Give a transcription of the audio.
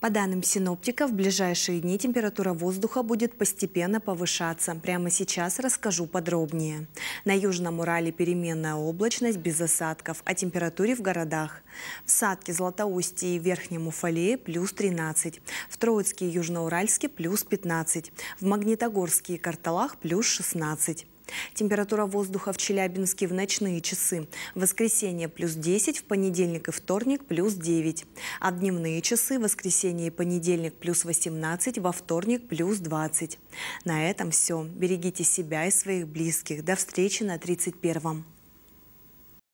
По данным синоптика, в ближайшие дни температура воздуха будет постепенно повышаться. Прямо сейчас расскажу подробнее. На Южном Урале переменная облачность без осадков, а температуре в городах. В Садке, Златоусте и Верхнем Уфале плюс 13. В Троицке и Южноуральске плюс 15. В Магнитогорске и Карталах плюс 16. Температура воздуха в Челябинске в ночные часы. В воскресенье плюс 10, в понедельник и вторник плюс 9. А в дневные часы в воскресенье и понедельник плюс 18, во вторник плюс 20. На этом все. Берегите себя и своих близких. До встречи на 31-м.